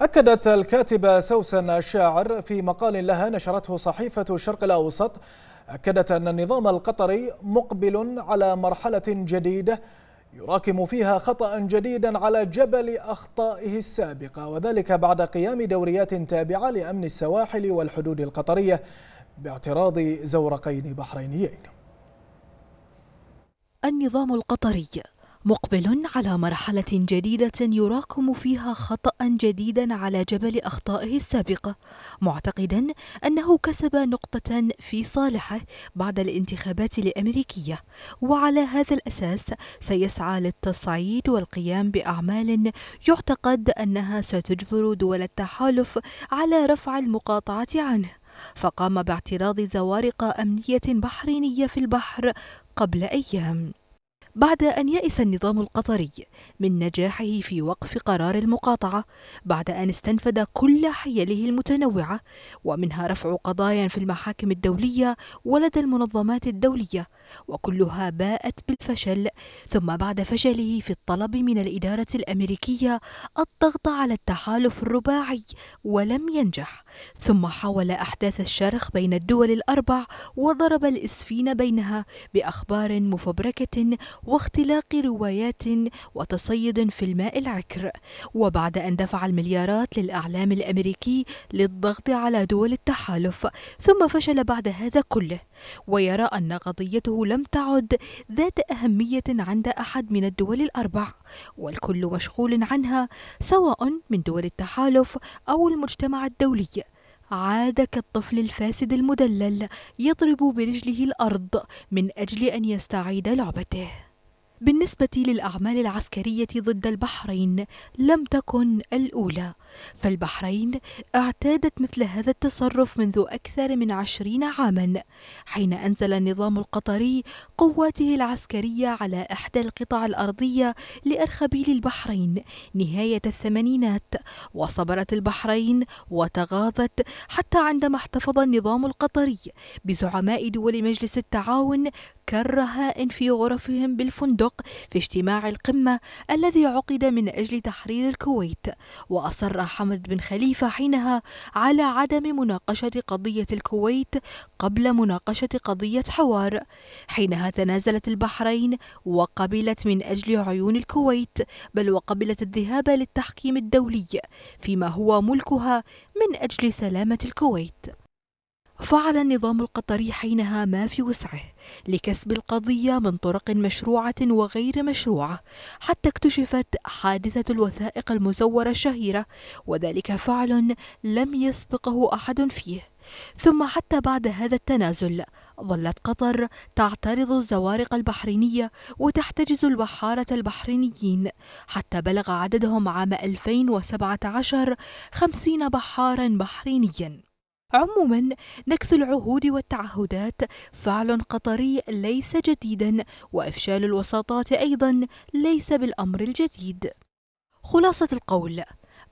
أكدت الكاتبة سوسن الشاعر في مقال لها نشرته صحيفة الشرق الأوسط أكدت أن النظام القطري مقبل على مرحلة جديدة يراكم فيها خطأ جديدا على جبل أخطائه السابقة وذلك بعد قيام دوريات تابعة لأمن السواحل والحدود القطرية باعتراض زورقين بحرينيين النظام القطري مقبل على مرحلة جديدة يراكم فيها خطأ جديدا على جبل أخطائه السابقة معتقدا أنه كسب نقطة في صالحه بعد الانتخابات الأمريكية وعلى هذا الأساس سيسعى للتصعيد والقيام بأعمال يعتقد أنها ستجبر دول التحالف على رفع المقاطعة عنه فقام باعتراض زوارق أمنية بحرينية في البحر قبل أيام بعد أن يئس النظام القطري من نجاحه في وقف قرار المقاطعة بعد أن استنفد كل حيله المتنوعة ومنها رفع قضايا في المحاكم الدولية ولدى المنظمات الدولية وكلها باءت بالفشل ثم بعد فشله في الطلب من الإدارة الأمريكية الضغط على التحالف الرباعي ولم ينجح ثم حاول أحداث الشرخ بين الدول الأربع وضرب الإسفين بينها بأخبار مفبركة واختلاق روايات وتصيد في الماء العكر وبعد أن دفع المليارات للأعلام الأمريكي للضغط على دول التحالف ثم فشل بعد هذا كله ويرى أن قضيته لم تعد ذات أهمية عند أحد من الدول الأربع والكل مشغول عنها سواء من دول التحالف أو المجتمع الدولي عاد كالطفل الفاسد المدلل يضرب برجله الارض من اجل ان يستعيد لعبته بالنسبة للأعمال العسكرية ضد البحرين لم تكن الأولى فالبحرين اعتادت مثل هذا التصرف منذ أكثر من عشرين عاما حين أنزل النظام القطري قواته العسكرية على إحدى القطع الأرضية لأرخبيل البحرين نهاية الثمانينات وصبرت البحرين وتغاضت حتى عندما احتفظ النظام القطري بزعماء دول مجلس التعاون كالرهائن في غرفهم بالفندق في اجتماع القمة الذي عقد من أجل تحرير الكويت وأصر حمد بن خليفة حينها على عدم مناقشة قضية الكويت قبل مناقشة قضية حوار حينها تنازلت البحرين وقبلت من أجل عيون الكويت بل وقبلت الذهاب للتحكيم الدولي فيما هو ملكها من أجل سلامة الكويت فعل النظام القطري حينها ما في وسعه لكسب القضية من طرق مشروعة وغير مشروعة حتى اكتشفت حادثة الوثائق المزورة الشهيرة وذلك فعل لم يسبقه أحد فيه ثم حتى بعد هذا التنازل ظلت قطر تعترض الزوارق البحرينية وتحتجز البحارة البحرينيين حتى بلغ عددهم عام 2017 50 بحارا بحرينيا عموما نكث العهود والتعهدات فعل قطري ليس جديدا وافشال الوساطات ايضا ليس بالامر الجديد خلاصه القول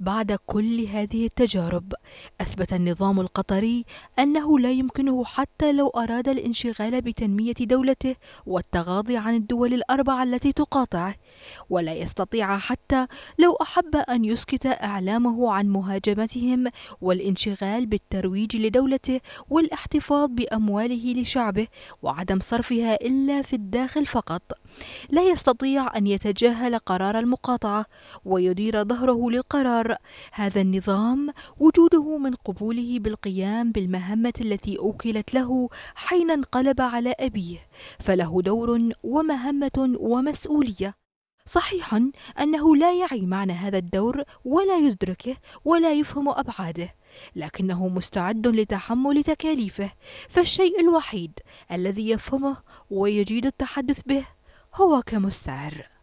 بعد كل هذه التجارب أثبت النظام القطري أنه لا يمكنه حتى لو أراد الانشغال بتنمية دولته والتغاضي عن الدول الأربعة التي تقاطعه ولا يستطيع حتى لو أحب أن يسكت إعلامه عن مهاجمتهم والانشغال بالترويج لدولته والاحتفاظ بأمواله لشعبه وعدم صرفها إلا في الداخل فقط لا يستطيع أن يتجاهل قرار المقاطعة ويدير ظهره للقرار هذا النظام وجوده يمنعه من قبوله بالقيام بالمهمة التي أوكلت له حين انقلب على أبيه فله دور ومهمة ومسؤولية صحيح أنه لا يعي معنى هذا الدور ولا يدركه ولا يفهم أبعاده لكنه مستعد لتحمل تكاليفه فالشيء الوحيد الذي يفهمه ويجيد التحدث به هو كمستعر